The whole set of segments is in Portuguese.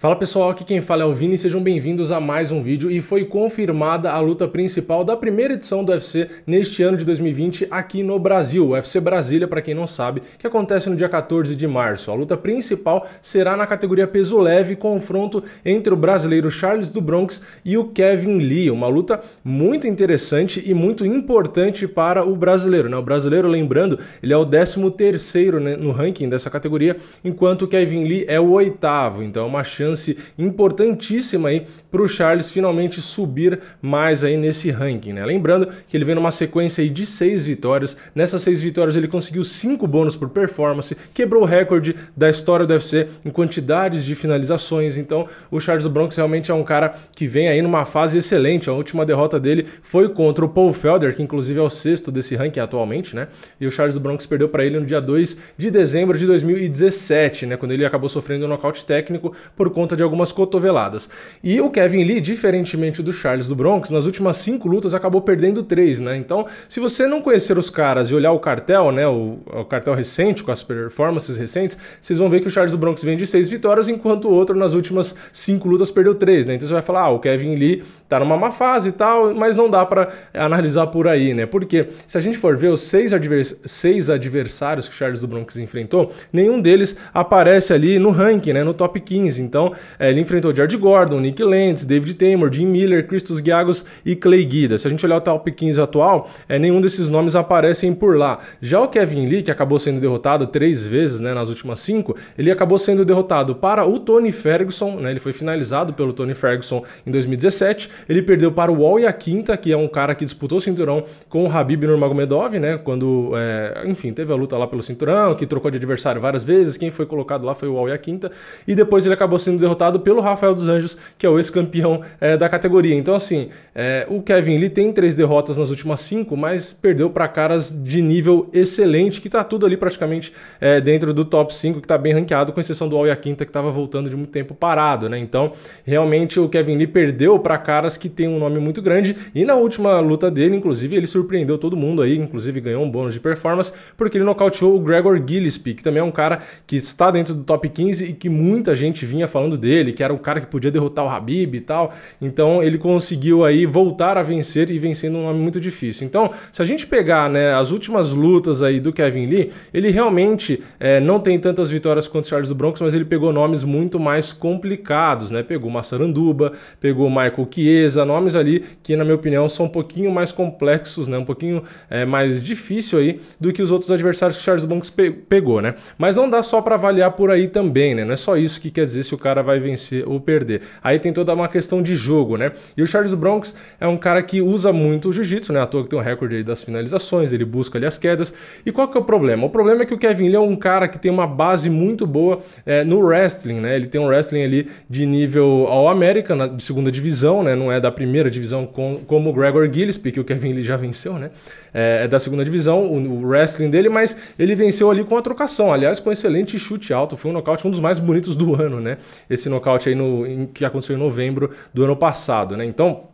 Fala pessoal, aqui quem fala é o Vini, sejam bem-vindos a mais um vídeo e foi confirmada a luta principal da primeira edição do UFC neste ano de 2020 aqui no Brasil, UFC Brasília, para quem não sabe, que acontece no dia 14 de março. A luta principal será na categoria peso leve, confronto entre o brasileiro Charles do Bronx e o Kevin Lee, uma luta muito interessante e muito importante para o brasileiro. Né? O brasileiro, lembrando, ele é o 13 terceiro né, no ranking dessa categoria, enquanto o Kevin Lee é o oitavo, então é uma chance chance importantíssima aí para o Charles finalmente subir mais aí nesse ranking. Né? Lembrando que ele vem numa sequência de seis vitórias. Nessas seis vitórias ele conseguiu cinco bônus por performance, quebrou o recorde da história do UFC em quantidades de finalizações. Então o Charles Bronx realmente é um cara que vem aí numa fase excelente. A última derrota dele foi contra o Paul Felder, que inclusive é o sexto desse ranking atualmente, né? E o Charles Bronx perdeu para ele no dia 2 de dezembro de 2017, né? Quando ele acabou sofrendo um nocaute técnico por conta conta de algumas cotoveladas. E o Kevin Lee, diferentemente do Charles do Bronx, nas últimas cinco lutas acabou perdendo três, né? Então, se você não conhecer os caras e olhar o cartel, né, o, o cartel recente, com as performances recentes, vocês vão ver que o Charles do Bronx vem de seis vitórias, enquanto o outro nas últimas cinco lutas perdeu três, né? Então você vai falar, ah, o Kevin Lee tá numa má fase e tal, mas não dá para analisar por aí, né? Porque se a gente for ver os seis, advers seis adversários que o Charles do Bronx enfrentou, nenhum deles aparece ali no ranking, né? No top 15. Então é, ele enfrentou Jared Gordon, Nick Lentz, David Tamer, Jim Miller, Christos Giagos e Clay Guida. Se a gente olhar o top 15 atual, é, nenhum desses nomes aparecem por lá. Já o Kevin Lee, que acabou sendo derrotado três vezes né, nas últimas cinco, ele acabou sendo derrotado para o Tony Ferguson, né, ele foi finalizado pelo Tony Ferguson em 2017, ele perdeu para o Wall e a Quinta, que é um cara que disputou o cinturão com o Habib Nurmagomedov, né, quando, é, enfim, teve a luta lá pelo cinturão, que trocou de adversário várias vezes, quem foi colocado lá foi o Wall e a Quinta, e depois ele acabou sendo derrotado pelo Rafael dos Anjos, que é o ex-campeão é, da categoria. Então, assim, é, o Kevin Lee tem três derrotas nas últimas cinco, mas perdeu para caras de nível excelente, que está tudo ali praticamente é, dentro do top 5, que está bem ranqueado, com exceção do Al Quinta, que estava voltando de muito tempo parado, né? Então, realmente o Kevin Lee perdeu para caras que tem um nome muito grande, e na última luta dele, inclusive, ele surpreendeu todo mundo aí, inclusive ganhou um bônus de performance, porque ele nocauteou o Gregor Gillespie, que também é um cara que está dentro do top 15 e que muita gente vinha falando falando dele, que era o cara que podia derrotar o Habib e tal. Então ele conseguiu aí voltar a vencer e vencendo um nome muito difícil. Então, se a gente pegar né, as últimas lutas aí do Kevin Lee, ele realmente é, não tem tantas vitórias quanto o Charles do Bronx, mas ele pegou nomes muito mais complicados, né? Pegou Massaranduba, pegou Michael Chiesa, nomes ali que, na minha opinião, são um pouquinho mais complexos, né? Um pouquinho é, mais difícil aí do que os outros adversários que o Charles do Bronx pe pegou, né? Mas não dá só para avaliar por aí também, né? Não é só isso que quer dizer se o cara cara vai vencer ou perder. Aí tem toda uma questão de jogo, né? E o Charles Bronx é um cara que usa muito o jiu-jitsu, né? À toa que tem um recorde das finalizações, ele busca ali as quedas. E qual que é o problema? O problema é que o Kevin Lee é um cara que tem uma base muito boa é, no wrestling, né? Ele tem um wrestling ali de nível ao América, de segunda divisão, né? Não é da primeira divisão com, como o Gregor Gillespie, que o Kevin Lee já venceu, né? É, é da segunda divisão, o, o wrestling dele, mas ele venceu ali com a trocação. Aliás, com excelente chute alto, foi um nocaute um dos mais bonitos do ano, né? esse nocaute aí no, em, que aconteceu em novembro do ano passado, né? Então,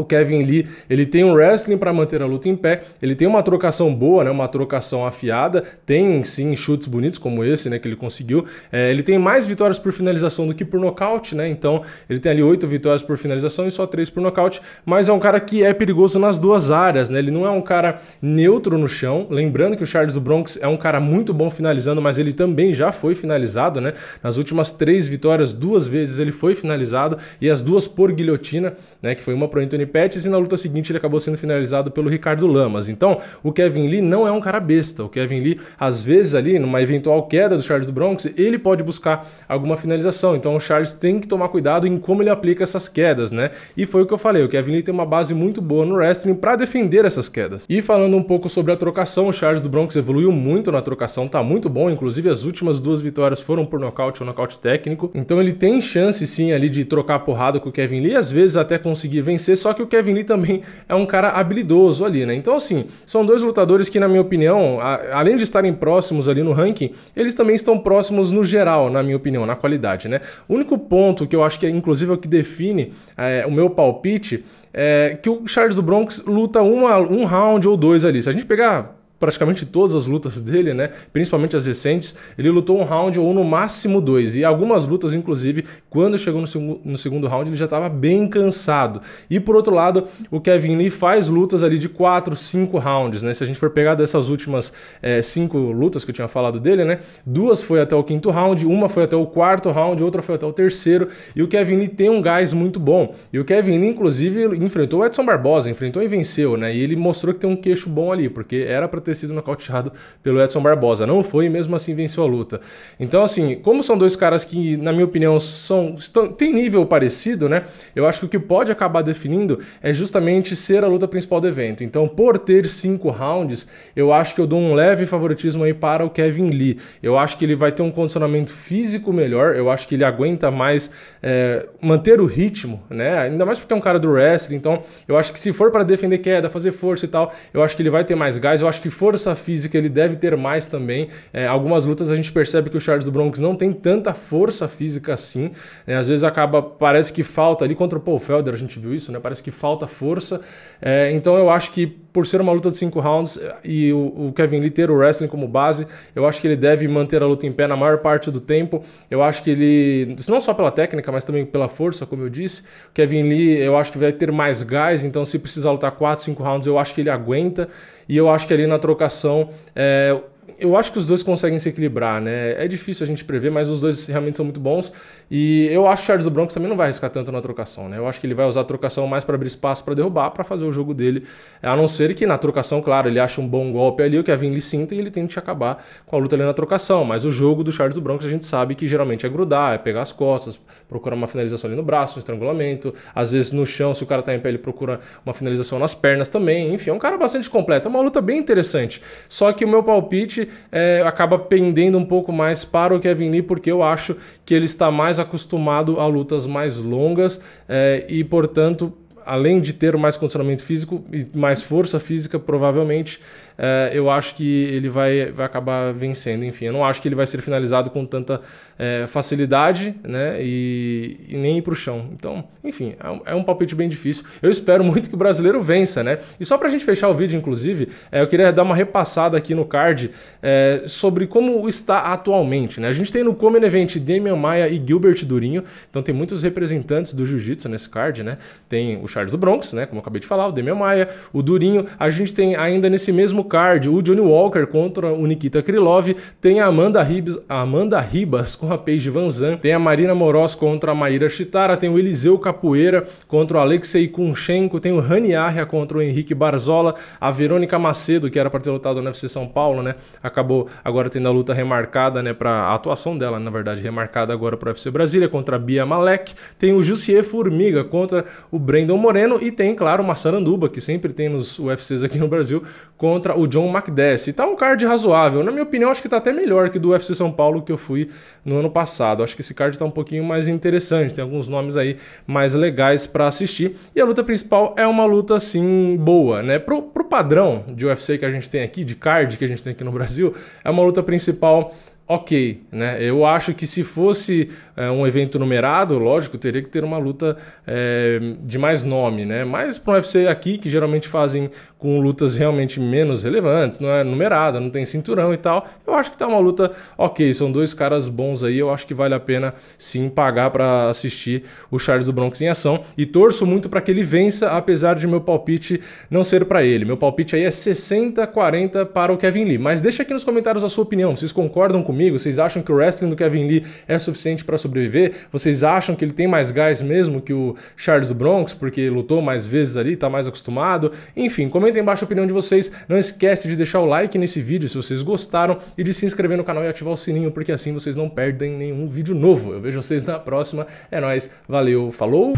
o Kevin Lee, ele tem um wrestling para manter a luta em pé, ele tem uma trocação boa, né, uma trocação afiada, tem sim chutes bonitos como esse, né, que ele conseguiu. É, ele tem mais vitórias por finalização do que por nocaute, né? Então, ele tem ali oito vitórias por finalização e só três por nocaute, mas é um cara que é perigoso nas duas áreas, né? Ele não é um cara neutro no chão, lembrando que o Charles do Bronx é um cara muito bom finalizando, mas ele também já foi finalizado, né? Nas últimas três vitórias, duas vezes ele foi finalizado e as duas por guilhotina, né, que foi uma pro Anthony Pettis e na luta seguinte ele acabou sendo finalizado pelo Ricardo Lamas. Então, o Kevin Lee não é um cara besta. O Kevin Lee, às vezes ali, numa eventual queda do Charles Bronx, ele pode buscar alguma finalização. Então, o Charles tem que tomar cuidado em como ele aplica essas quedas, né? E foi o que eu falei, o Kevin Lee tem uma base muito boa no wrestling para defender essas quedas. E falando um pouco sobre a trocação, o Charles Bronx evoluiu muito na trocação, tá muito bom, inclusive as últimas duas vitórias foram por nocaute ou nocaute técnico. Então, ele tem chance sim ali de trocar porrada com o Kevin Lee, às vezes até conseguir vencer, só que que o Kevin Lee também é um cara habilidoso ali, né? Então, assim, são dois lutadores que, na minha opinião, a, além de estarem próximos ali no ranking, eles também estão próximos no geral, na minha opinião, na qualidade, né? O único ponto que eu acho que, é, inclusive, é o que define é, o meu palpite é que o Charles do Bronx luta uma, um round ou dois ali. Se a gente pegar praticamente todas as lutas dele, né? Principalmente as recentes, ele lutou um round ou no máximo dois. E algumas lutas, inclusive, quando chegou no, seg no segundo round, ele já estava bem cansado. E por outro lado, o Kevin Lee faz lutas ali de quatro, cinco rounds, né? Se a gente for pegar dessas últimas é, cinco lutas que eu tinha falado dele, né? Duas foi até o quinto round, uma foi até o quarto round, outra foi até o terceiro. E o Kevin Lee tem um gás muito bom. E o Kevin Lee, inclusive, enfrentou o Edson Barbosa, enfrentou e venceu, né? E ele mostrou que tem um queixo bom ali, porque era para ter ter sido nocauteado pelo Edson Barbosa. Não foi e mesmo assim venceu a luta. Então, assim, como são dois caras que, na minha opinião, são estão, têm nível parecido, né? Eu acho que o que pode acabar definindo é justamente ser a luta principal do evento. Então, por ter cinco rounds, eu acho que eu dou um leve favoritismo aí para o Kevin Lee. Eu acho que ele vai ter um condicionamento físico melhor, eu acho que ele aguenta mais é, manter o ritmo, né? Ainda mais porque é um cara do wrestling, então eu acho que se for para defender queda, fazer força e tal, eu acho que ele vai ter mais gás, eu acho que força física ele deve ter mais também. É, algumas lutas a gente percebe que o Charles do Bronx não tem tanta força física assim. Né? Às vezes acaba, parece que falta ali contra o Paul Felder, a gente viu isso, né? Parece que falta força. É, então eu acho que por ser uma luta de cinco rounds eh, e o, o, Kevin Lee ter o wrestling como base, eu acho que ele deve manter a luta em pé na maior parte do tempo. Eu acho que ele, não só pela técnica, mas também pela força, como eu disse, o Kevin Lee eu acho que vai ter mais gás, então se precisar lutar quatro, cinco rounds, eu acho que ele aguenta. E eu acho que ali na trocação, é, eu acho que os dois conseguem se equilibrar, né? É difícil a gente prever, mas os dois realmente são muito bons. E eu acho que o Charles do Broncos também não vai arriscar tanto na trocação, né? Eu acho que ele vai usar a trocação mais para abrir espaço para derrubar, para fazer o jogo dele. A não ser que na trocação, claro, ele acha um bom golpe ali, o Vin lhe sinta e ele tente acabar com a luta ali na trocação. Mas o jogo do Charles do Broncos a gente sabe que geralmente é grudar, é pegar as costas, procurar uma finalização ali no braço, um estrangulamento. Às vezes no chão, se o cara tá em pé, ele procura uma finalização nas pernas também. Enfim, é um cara bastante completo. É uma luta bem interessante. Só que o meu palpite gente é, acaba pendendo um pouco mais para o Kevin Lee, porque eu acho que ele está mais acostumado a lutas mais longas é, e, portanto, além de ter mais condicionamento físico e mais força física, provavelmente, é, eu acho que ele vai, vai acabar vencendo. Enfim, eu não acho que ele vai ser finalizado com tanta é, facilidade né, e, e nem ir para o chão. Então, enfim, é um, é um, palpite bem difícil. Eu espero muito que o brasileiro vença, né? E só para a gente fechar o vídeo, inclusive, eh, eu queria dar uma repassada aqui no card sobre como está atualmente. Né? A gente tem no Common Event Damian Maia e Gilbert Durinho, então tem muitos representantes do Jiu-Jitsu nesse card, né? Tem o Charles do Bronx, né? Como eu acabei de falar, o Demian Maia, o Durinho. A gente tem ainda nesse mesmo card o Johnny Walker contra o Nikita Krylov, tem a Amanda Ribas, a Amanda Ribas com a Paige Van Zan. tem a Marina Moroz contra a Maíra Chitara, tem o Eliseu Capoeira contra o Alexei Kunchenko, tem o Rani Arria contra o Henrique Barzola, a Verônica Macedo, que era para ter lutado no UFC São Paulo, né? Acabou agora tendo a luta remarcada, né? Para a atuação dela, na verdade, remarcada agora para o UFC Brasília contra a Bia Malek. Tem o Jussier Formiga contra o Brandon Moreno e tem, claro, uma Saranduba, que sempre tem nos UFCs aqui no Brasil, contra o John McDess. E tá um card razoável. Na minha opinião, acho que tá até melhor que do UFC São Paulo que eu fui no ano passado. Acho que esse card tá um pouquinho mais interessante, tem alguns nomes aí mais legais para assistir. E a luta principal é uma luta, assim, boa, né? Pro, pro padrão de UFC que a gente tem aqui, de card que a gente tem aqui no Brasil, é uma luta principal ok. Né? Eu acho que se fosse é, um evento numerado, lógico, teria que ter uma luta é, de mais nome. Né? Mas para o UFC aqui, que geralmente fazem com lutas realmente menos relevantes, não é numerada, não tem cinturão e tal, eu acho que tá uma luta ok. São dois caras bons aí, eu acho que vale a pena sim pagar para assistir o Charles do Bronx em ação. E torço muito para que ele vença, apesar de meu palpite não ser para ele. Meu palpite aí é 60-40 para o Kevin Lee. Mas deixa aqui nos comentários a sua opinião, vocês concordam comigo? comigo? Vocês acham que o wrestling do Kevin Lee é suficiente para sobreviver? Vocês acham que ele tem mais gás mesmo que o Charles Bronx, porque lutou mais vezes ali, tá mais acostumado? Enfim, comentem embaixo a opinião de vocês. Não esquece de deixar o like nesse vídeo se vocês gostaram e de se inscrever no canal e ativar o sininho, porque assim vocês não perdem nenhum vídeo novo. Eu vejo vocês na próxima. É nóis, valeu, falou!